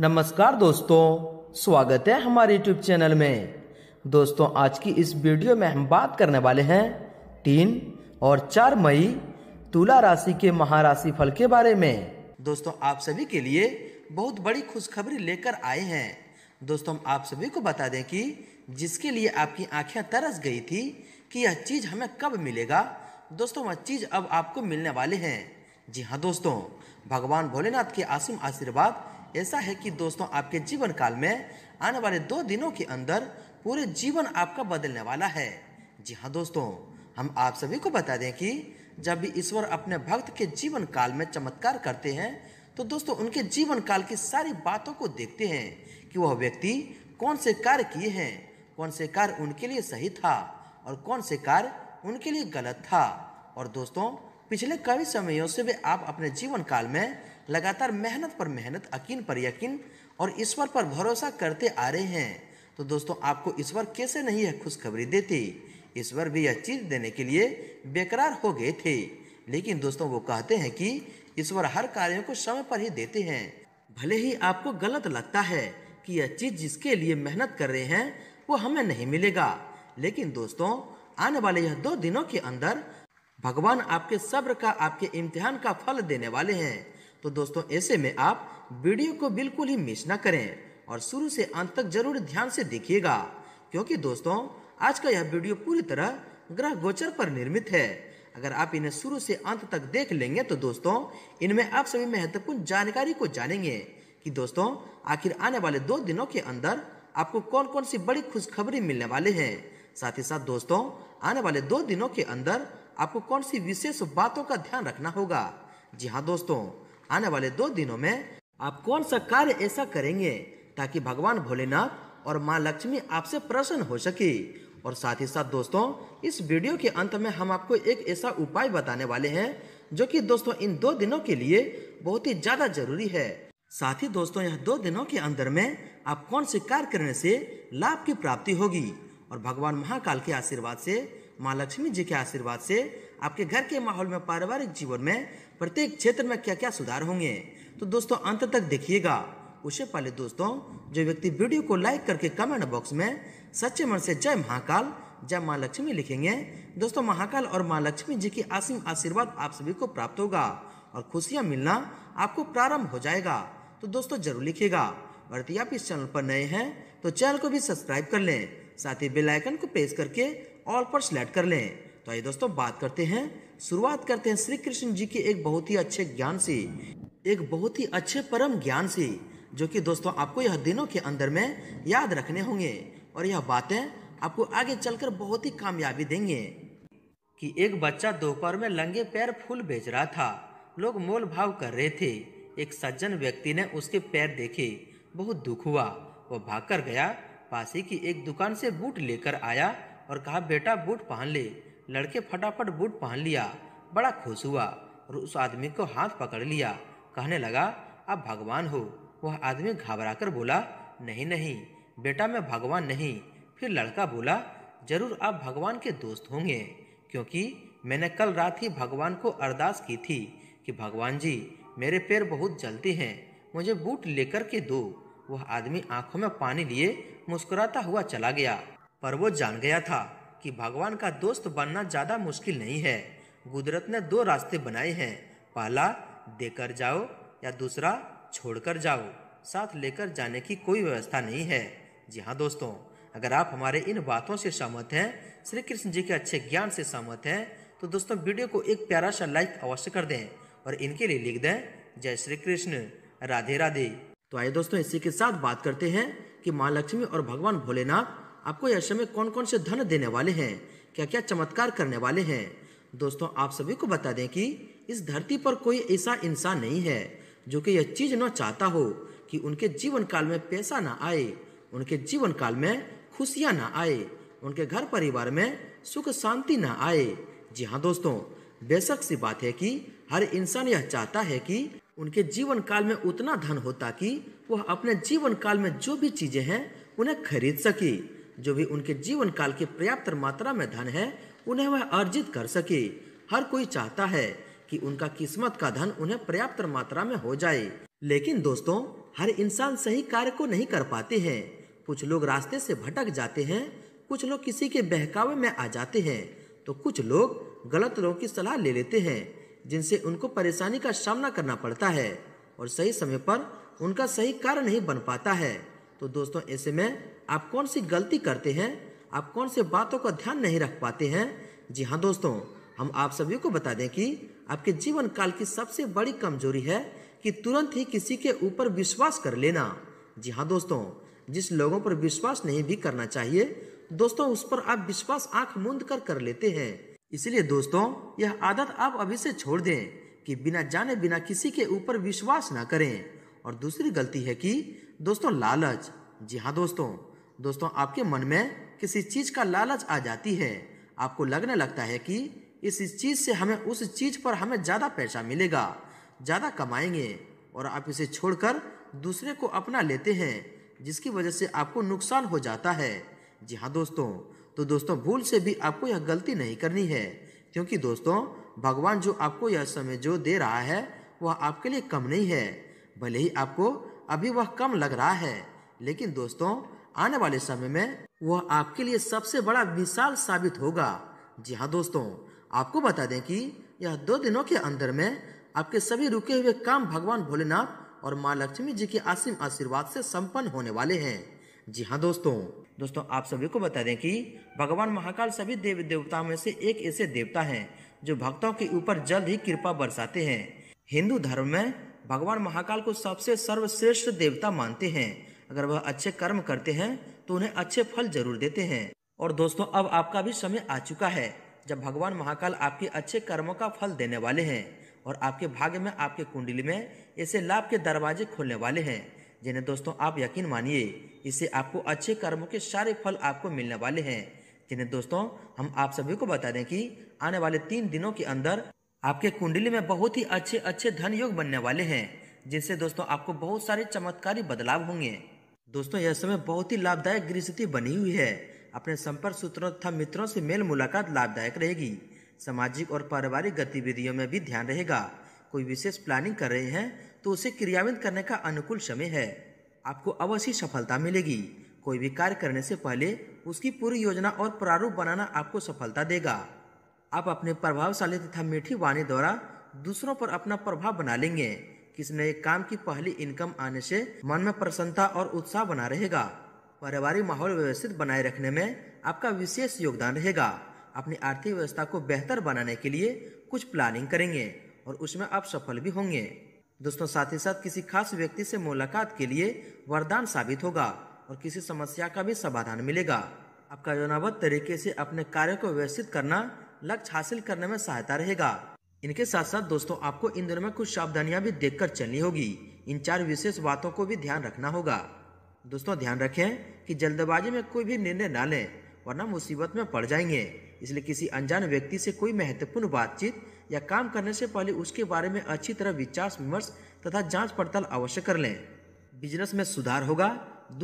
नमस्कार दोस्तों स्वागत है हमारे यूट्यूब चैनल में दोस्तों आज की इस वीडियो में हम बात करने वाले हैं तीन और चार मई तुला राशि के महाराशि फल के बारे में दोस्तों आप सभी के लिए बहुत बड़ी खुशखबरी लेकर आए हैं दोस्तों हम आप सभी को बता दें कि जिसके लिए आपकी आंखें तरस गई थी कि यह चीज़ हमें कब मिलेगा दोस्तों वह चीज़ अब आपको मिलने वाले हैं जी हाँ दोस्तों भगवान भोलेनाथ के आसिम आशीर्वाद ऐसा है कि दोस्तों आपके जीवन काल में आने वाले दो दिनों के अंदर पूरे जीवन आपका बदलने वाला है जी हाँ दोस्तों हम आप सभी को बता दें कि जब भी ईश्वर अपने भक्त के जीवन काल में चमत्कार करते हैं तो दोस्तों उनके जीवन काल की सारी बातों को देखते हैं कि वह व्यक्ति कौन से कार्य किए हैं कौन से कार्य उनके लिए सही था और कौन से कार्य उनके लिए गलत था और दोस्तों पिछले कई समयों से भी आप अपने जीवन काल में लगातार मेहनत पर मेहनत यकीन पर यकीन और ईश्वर पर भरोसा करते आ रहे हैं तो दोस्तों आपको ईश्वर कैसे नहीं है खुशखबरी देती ईश्वर भी यह चीज़ देने के लिए बेकरार हो गए थे लेकिन दोस्तों वो कहते हैं कि ईश्वर हर कार्यों को समय पर ही देते हैं भले ही आपको गलत लगता है कि यह चीज़ जिसके लिए मेहनत कर रहे हैं वो हमें नहीं मिलेगा लेकिन दोस्तों आने वाले यह दो दिनों के अंदर भगवान आपके सब्र का आपके इम्तिहान का फल देने वाले हैं तो दोस्तों ऐसे में आप वीडियो को बिल्कुल ही मिस ना करें और शुरू से अंत तक जरूर ध्यान से देखिएगा क्योंकि दोस्तों आज का यह वीडियो पूरी तरह ग्रह गोचर पर निर्मित है अगर आप इन्हें शुरू से अंत तक देख लेंगे तो दोस्तों इनमें आप सभी महत्वपूर्ण जानकारी को जानेंगे कि दोस्तों आखिर आने वाले दो दिनों के अंदर आपको कौन कौन सी बड़ी खुशखबरी मिलने वाले हैं साथ ही साथ दोस्तों आने वाले दो दिनों के अंदर आपको कौन सी विशेष बातों का ध्यान रखना होगा जी हाँ दोस्तों आने वाले दो दिनों में आप कौन सा कार्य ऐसा करेंगे ताकि भगवान भोलेनाथ और माँ लक्ष्मी आपसे प्रसन्न हो सके और साथ ही साथ दोस्तों इस वीडियो के अंत में हम आपको एक ऐसा उपाय बताने वाले हैं जो कि दोस्तों इन दो दिनों के लिए बहुत ही ज़्यादा जरूरी है साथ ही दोस्तों यह दो दिनों के अंदर में आप कौन से कार्य करने से लाभ की प्राप्ति होगी और भगवान महाकाल के आशीर्वाद से माँ लक्ष्मी जी के आशीर्वाद से आपके घर के माहौल में पारिवारिक जीवन में प्रत्येक क्षेत्र में क्या क्या सुधार होंगे तो दोस्तों अंत तक देखिएगा उससे पहले दोस्तों जो व्यक्ति वीडियो को लाइक करके कमेंट बॉक्स में सच्चे मन से जय महाकाल जय माँ लक्ष्मी लिखेंगे दोस्तों महाकाल और माँ लक्ष्मी जी की असीम आशीर्वाद आप सभी को प्राप्त होगा और खुशियाँ मिलना आपको प्रारंभ हो जाएगा तो दोस्तों जरूर लिखिएगा और यदि आप इस चैनल पर नए हैं तो चैनल को भी सब्सक्राइब कर लें साथ ही बेल आइकन को प्रेस करके ऑल पर सिलेक्ट कर लें तो आइए दोस्तों बात करते हैं शुरुआत करते हैं श्री कृष्ण जी के एक बहुत ही अच्छे ज्ञान से एक बहुत ही अच्छे परम ज्ञान से जो कि दोस्तों आपको यह दिनों के अंदर में याद रखने होंगे और यह बातें आपको आगे चलकर बहुत ही कामयाबी देंगे कि एक बच्चा दोपहर में लंगे पैर फूल बेच रहा था लोग मोल भाव कर रहे थे एक सज्जन व्यक्ति ने उसके पैर देखे बहुत दुख हुआ वह कर गया पासी की एक दुकान से बूट लेकर आया और कहा बेटा बूट पहन ले लड़के फटाफट बूट पहन लिया बड़ा खुश हुआ और उस आदमी को हाथ पकड़ लिया कहने लगा आप भगवान हो वह आदमी घबरा कर बोला नहीं नहीं बेटा मैं भगवान नहीं फिर लड़का बोला जरूर आप भगवान के दोस्त होंगे क्योंकि मैंने कल रात ही भगवान को अरदास की थी कि भगवान जी मेरे पैर बहुत जलते हैं मुझे बूट लेकर के दो वह आदमी आंखों में पानी लिए मुस्कुराता हुआ चला गया पर वो जान गया था कि भगवान का दोस्त बनना ज़्यादा मुश्किल नहीं है कुदरत ने दो रास्ते बनाए हैं पहला देकर जाओ या दूसरा छोड़कर जाओ साथ लेकर जाने की कोई व्यवस्था नहीं है जी हाँ दोस्तों अगर आप हमारे इन बातों से सहमत हैं श्री कृष्ण जी के अच्छे ज्ञान से सहमत हैं तो दोस्तों वीडियो को एक प्यारा सा लाइक अवश्य कर दें और इनके लिए लिख दें जय श्री कृष्ण राधे राधे तो आइए दोस्तों इसी के साथ बात करते हैं कि माँ लक्ष्मी और भगवान भोलेनाथ आपको यह समय कौन कौन से धन देने वाले हैं क्या क्या चमत्कार करने वाले हैं दोस्तों आप सभी को बता दें कि इस धरती पर कोई ऐसा इंसान नहीं है जो कि यह चीज़ न चाहता हो कि उनके जीवन काल में पैसा ना आए उनके जीवन काल में खुशियाँ ना आए उनके घर परिवार में सुख शांति ना आए जी हाँ दोस्तों बेशक सी बात है कि हर इंसान यह चाहता है कि उनके जीवन काल में उतना धन होता कि वह अपने जीवन काल में जो भी चीज़ें हैं उन्हें खरीद सके जो भी उनके जीवन काल की पर्याप्त मात्रा में धन है उन्हें वह अर्जित कर सके हर कोई चाहता है कि उनका किस्मत का धन उन्हें पर्याप्त मात्रा में हो जाए लेकिन दोस्तों हर इंसान सही कार्य को नहीं कर पाते हैं कुछ लोग रास्ते से भटक जाते हैं कुछ लोग किसी के बहकावे में आ जाते हैं तो कुछ लोग गलत लोगों की सलाह ले लेते हैं जिनसे उनको परेशानी का सामना करना पड़ता है और सही समय पर उनका सही कार्य नहीं बन पाता है तो दोस्तों ऐसे में आप कौन सी गलती करते हैं आप कौन से बातों का ध्यान नहीं रख पाते हैं जी हाँ दोस्तों हम आप सभी को बता दें कि आपके जीवन काल की सबसे बड़ी कमजोरी है कि तुरंत ही किसी के ऊपर विश्वास कर लेना जी हाँ दोस्तों जिस लोगों पर विश्वास नहीं भी करना चाहिए दोस्तों उस पर आप विश्वास आंख मूंद कर कर लेते हैं इसलिए दोस्तों यह आदत आप अभी से छोड़ दें कि बिना जाने बिना किसी के ऊपर विश्वास ना करें और दूसरी गलती है कि दोस्तों लालच जी हाँ दोस्तों दोस्तों आपके मन में किसी चीज़ का लालच आ जाती है आपको लगने लगता है कि इस चीज़ से हमें उस चीज़ पर हमें ज़्यादा पैसा मिलेगा ज़्यादा कमाएंगे और आप इसे छोड़कर दूसरे को अपना लेते हैं जिसकी वजह से आपको नुकसान हो जाता है जी हाँ दोस्तों तो दोस्तों भूल से भी आपको यह गलती नहीं करनी है क्योंकि दोस्तों भगवान जो आपको यह समय जो दे रहा है वह आपके लिए कम नहीं है भले ही आपको अभी वह कम लग रहा है लेकिन दोस्तों आने वाले समय में वह आपके लिए सबसे बड़ा मिसाल साबित होगा जी हाँ दोस्तों आपको बता दें कि यह दो दिनों के अंदर में आपके सभी रुके हुए काम भगवान भोलेनाथ और माँ लक्ष्मी जी के असीम आशीर्वाद से संपन्न होने वाले हैं जी हाँ दोस्तों दोस्तों आप सभी को बता दें कि भगवान महाकाल सभी देवी देवताओं में से एक ऐसे देवता हैं जो भक्तों के ऊपर जल्द ही कृपा बरसाते हैं हिंदू धर्म में भगवान महाकाल को सबसे सर्वश्रेष्ठ देवता मानते हैं अगर वह अच्छे कर्म करते हैं तो उन्हें अच्छे फल जरूर देते हैं और दोस्तों अब आपका भी समय आ चुका है जब भगवान महाकाल आपके अच्छे कर्मों का फल देने वाले हैं और आपके भाग्य में आपके कुंडली में ऐसे लाभ के दरवाजे खोलने वाले हैं जिन्हें दोस्तों आप यकीन मानिए इससे आपको अच्छे कर्मों के सारे फल आपको मिलने वाले हैं जिन्हें दोस्तों हम आप सभी को बता दें कि आने वाले तीन दिनों के अंदर आपके कुंडली में बहुत ही अच्छे अच्छे धन योग बनने वाले हैं जिससे दोस्तों आपको बहुत सारे चमत्कारी बदलाव होंगे दोस्तों यह समय बहुत ही लाभदायक गृह स्थिति बनी हुई है अपने संपर्क सूत्रों तथा मित्रों से मेल मुलाकात लाभदायक रहेगी सामाजिक और पारिवारिक गतिविधियों में भी ध्यान रहेगा कोई विशेष प्लानिंग कर रहे हैं तो उसे क्रियान्वित करने का अनुकूल समय है आपको अवश्य सफलता मिलेगी कोई भी कार्य करने से पहले उसकी पूरी योजना और प्रारूप बनाना आपको सफलता देगा आप अपने प्रभावशाली तथा मीठी वाणी द्वारा दूसरों पर अपना प्रभाव बना लेंगे किसी नए काम की पहली इनकम आने से मन में प्रसन्नता और उत्साह बना रहेगा पारिवारिक माहौल व्यवस्थित बनाए रखने में आपका विशेष योगदान रहेगा अपनी आर्थिक व्यवस्था को बेहतर बनाने के लिए कुछ प्लानिंग करेंगे और उसमें आप सफल भी होंगे दोस्तों साथ ही साथ किसी खास व्यक्ति से मुलाकात के लिए वरदान साबित होगा और किसी समस्या का भी समाधान मिलेगा आपका योजनाबद्ध तरीके से अपने कार्य को व्यवस्थित करना लक्ष्य हासिल करने में सहायता रहेगा इनके साथ साथ दोस्तों आपको इन दिनों में कुछ सावधानियां भी देखकर चलनी होगी इन चार विशेष बातों को भी ध्यान रखना होगा दोस्तों ध्यान रखें कि जल्दबाजी में कोई भी निर्णय ना लें वरना मुसीबत में पड़ जाएंगे इसलिए किसी अनजान व्यक्ति से कोई महत्वपूर्ण बातचीत या काम करने से पहले उसके बारे में अच्छी तरह विचार विमर्श तथा जांच पड़ताल अवश्य कर लें बिजनेस में सुधार होगा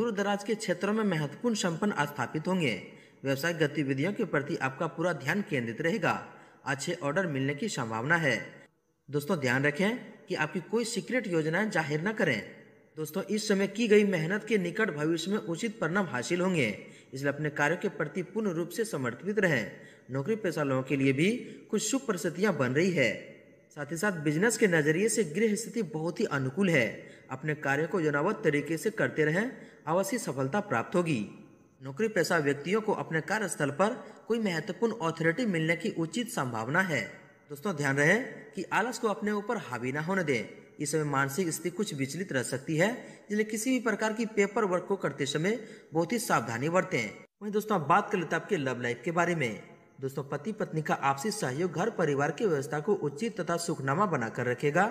दूर दराज के क्षेत्रों में महत्वपूर्ण संपन्न स्थापित होंगे व्यवसायिक गतिविधियों के प्रति आपका पूरा ध्यान केंद्रित रहेगा अच्छे ऑर्डर मिलने की संभावना है दोस्तों ध्यान रखें कि आपकी कोई सीक्रेट योजनाएं जाहिर न करें दोस्तों इस समय की गई मेहनत के निकट भविष्य में उचित परिणाम हासिल होंगे इसलिए अपने कार्यों के प्रति पूर्ण रूप से समर्पित रहें नौकरी पेशा लोगों के लिए भी कुछ शुभ परिस्थितियाँ बन रही है साथ ही साथ बिजनेस के नज़रिए से गृह स्थिति बहुत ही अनुकूल है अपने कार्य को योजनाबद्ध तरीके से करते रहें अवश्य सफलता प्राप्त होगी नौकरी पेशा व्यक्तियों को अपने कार्यस्थल पर कोई महत्वपूर्ण ऑथोरिटी मिलने की उचित संभावना है दोस्तों ध्यान रहे कि आलस को अपने ऊपर हावी ना होने दें इस समय मानसिक स्थिति कुछ विचलित रह सकती है इसलिए किसी भी प्रकार की पेपर वर्क को करते समय बहुत ही सावधानी बरतें वहीं दोस्तों बात कर लेते आपके लव लाइफ के बारे में दोस्तों पति पत्नी का आपसी सहयोग घर परिवार की व्यवस्था को उचित तथा सुखनामा बनाकर रखेगा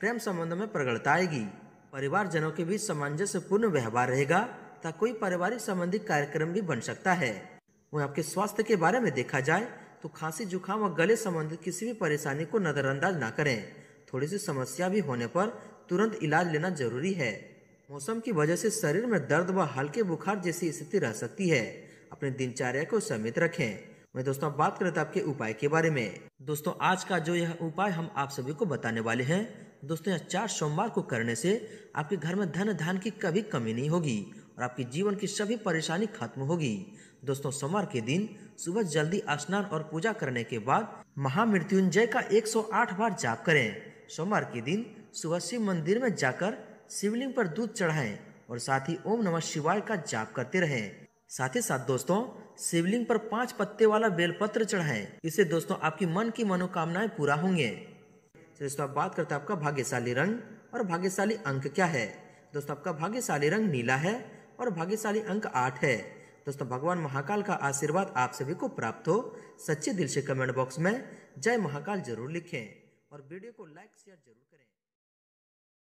प्रेम संबंध में प्रगड़ता आएगी परिवार जनों के बीच पूर्ण व्यवहार रहेगा तथा कोई पारिवारिक संबंधी कार्यक्रम भी बन सकता है वह आपके स्वास्थ्य के बारे में देखा जाए तो खांसी जुकाम और गले संबंधित किसी भी परेशानी को नज़रअंदाज न करें थोड़ी सी समस्या भी होने पर तुरंत इलाज लेना जरूरी है मौसम की वजह से शरीर में दर्द व हल्के बुखार जैसी स्थिति रह सकती है अपने दिनचर्या को समित रखें मैं दोस्तों बात करता तो आपके उपाय के बारे में दोस्तों आज का जो यह उपाय हम आप सभी को बताने वाले हैं दोस्तों यह चार सोमवार को करने से आपके घर में धन धान की कभी कमी नहीं होगी और आपके जीवन की सभी परेशानी खत्म होगी दोस्तों सोमवार के दिन सुबह जल्दी स्नान और पूजा करने के बाद महामृत्युंजय का 108 बार जाप करें सोमवार के दिन सुबह शिव मंदिर में जाकर शिवलिंग पर दूध चढ़ाएं और साथ ही ओम नमः शिवाय का जाप करते रहें साथ ही साथ दोस्तों शिवलिंग पर पांच पत्ते वाला बेलपत्र चढ़ाएं इससे दोस्तों आपकी मन की मनोकामनाएं पूरा होंगे दोस्तों आप बात करते हैं आपका भाग्यशाली रंग और भाग्यशाली अंक क्या है दोस्तों आपका भाग्यशाली रंग नीला है और भाग्यशाली अंक आठ है दोस्तों भगवान महाकाल का आशीर्वाद आप सभी को प्राप्त हो सच्चे दिल से कमेंट बॉक्स में जय महाकाल जरूर लिखें और वीडियो को लाइक शेयर जरूर